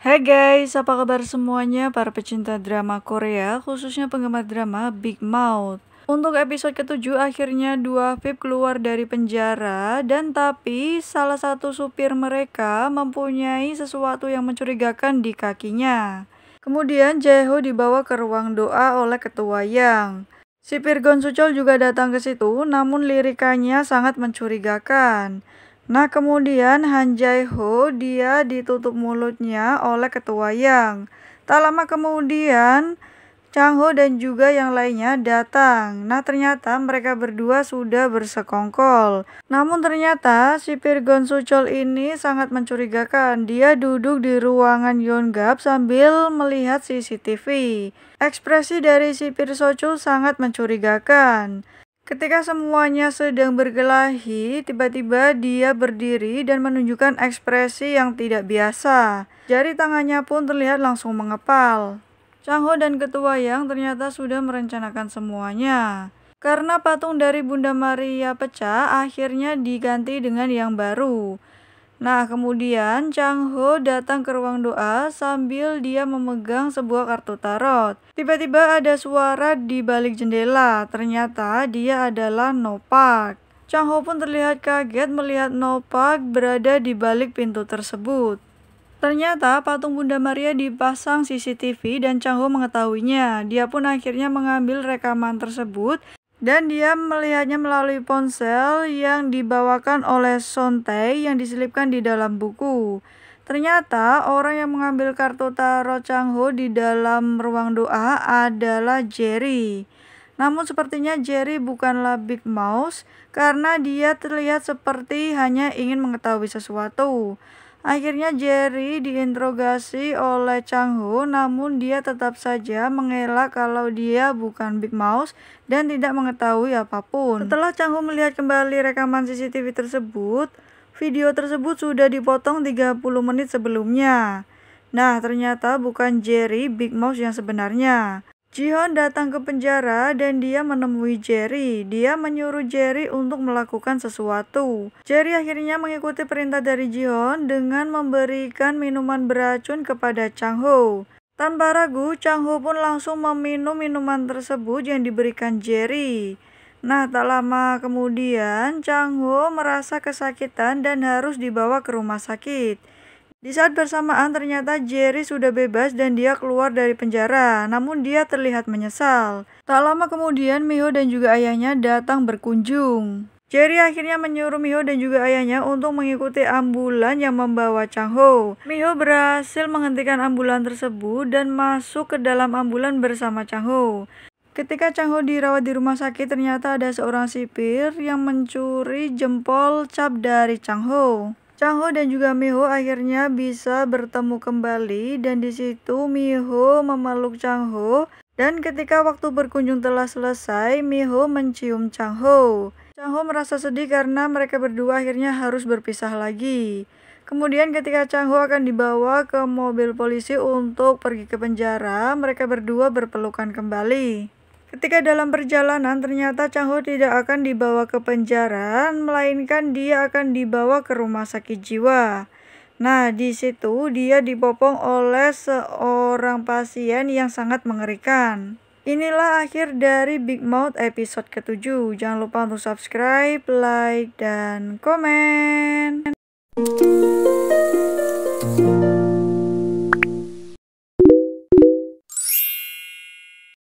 Hai guys, apa kabar semuanya para pecinta drama Korea, khususnya penggemar drama Big Mouth. Untuk episode ketujuh akhirnya dua VIP keluar dari penjara dan tapi salah satu supir mereka mempunyai sesuatu yang mencurigakan di kakinya. Kemudian Jeho dibawa ke ruang doa oleh ketua Yang. Sipir Gon Sucol juga datang ke situ namun lirikannya sangat mencurigakan. Nah kemudian Han Jae Ho dia ditutup mulutnya oleh ketua Yang. Tak lama kemudian Chang Ho dan juga yang lainnya datang. Nah ternyata mereka berdua sudah bersekongkol. Namun ternyata sipir Gon Suchol ini sangat mencurigakan. Dia duduk di ruangan Yon Gap sambil melihat CCTV. Ekspresi dari sipir Sochul sangat mencurigakan. Ketika semuanya sedang berkelahi, tiba-tiba dia berdiri dan menunjukkan ekspresi yang tidak biasa. Jari tangannya pun terlihat langsung mengepal. Changho dan Ketua Yang ternyata sudah merencanakan semuanya. Karena patung dari Bunda Maria pecah, akhirnya diganti dengan yang baru. Nah, kemudian Chang Ho datang ke ruang doa sambil dia memegang sebuah kartu tarot. Tiba-tiba ada suara di balik jendela. Ternyata dia adalah Nopak. Chang Ho pun terlihat kaget melihat Nopak berada di balik pintu tersebut. Ternyata patung Bunda Maria dipasang CCTV dan Chang Ho mengetahuinya. Dia pun akhirnya mengambil rekaman tersebut dan dia melihatnya melalui ponsel yang dibawakan oleh Sontai yang diselipkan di dalam buku. Ternyata orang yang mengambil kartu tarot Changho di dalam ruang doa adalah Jerry. Namun sepertinya Jerry bukanlah Big Mouse karena dia terlihat seperti hanya ingin mengetahui sesuatu. Akhirnya Jerry diinterogasi oleh Chang Ho, namun dia tetap saja mengelak kalau dia bukan Big Mouse dan tidak mengetahui apapun. Setelah Chang Ho melihat kembali rekaman CCTV tersebut, video tersebut sudah dipotong 30 menit sebelumnya. Nah, ternyata bukan Jerry Big Mouse yang sebenarnya. Jihon datang ke penjara dan dia menemui Jerry. Dia menyuruh Jerry untuk melakukan sesuatu. Jerry akhirnya mengikuti perintah dari Jihon dengan memberikan minuman beracun kepada Chang Ho. Tanpa ragu, Chang Ho pun langsung meminum minuman tersebut yang diberikan Jerry. Nah, tak lama kemudian, Chang Ho merasa kesakitan dan harus dibawa ke rumah sakit. Di saat bersamaan ternyata Jerry sudah bebas dan dia keluar dari penjara, namun dia terlihat menyesal. Tak lama kemudian Mio dan juga ayahnya datang berkunjung. Jerry akhirnya menyuruh Mio dan juga ayahnya untuk mengikuti ambulan yang membawa Chang Ho. Mio berhasil menghentikan ambulan tersebut dan masuk ke dalam ambulan bersama Chang Ho. Ketika Chang Ho dirawat di rumah sakit, ternyata ada seorang sipir yang mencuri jempol cap dari Chang Ho. Changho dan juga Miho akhirnya bisa bertemu kembali dan di situ Miho memeluk Changho dan ketika waktu berkunjung telah selesai, Miho mencium Changho. Changho merasa sedih karena mereka berdua akhirnya harus berpisah lagi. Kemudian ketika Changho akan dibawa ke mobil polisi untuk pergi ke penjara, mereka berdua berpelukan kembali. Ketika dalam perjalanan ternyata Chang Ho tidak akan dibawa ke penjara, melainkan dia akan dibawa ke rumah sakit jiwa. Nah, di situ dia dipopong oleh seorang pasien yang sangat mengerikan. Inilah akhir dari Big Mouth episode ke-7. Jangan lupa untuk subscribe, like, dan komen.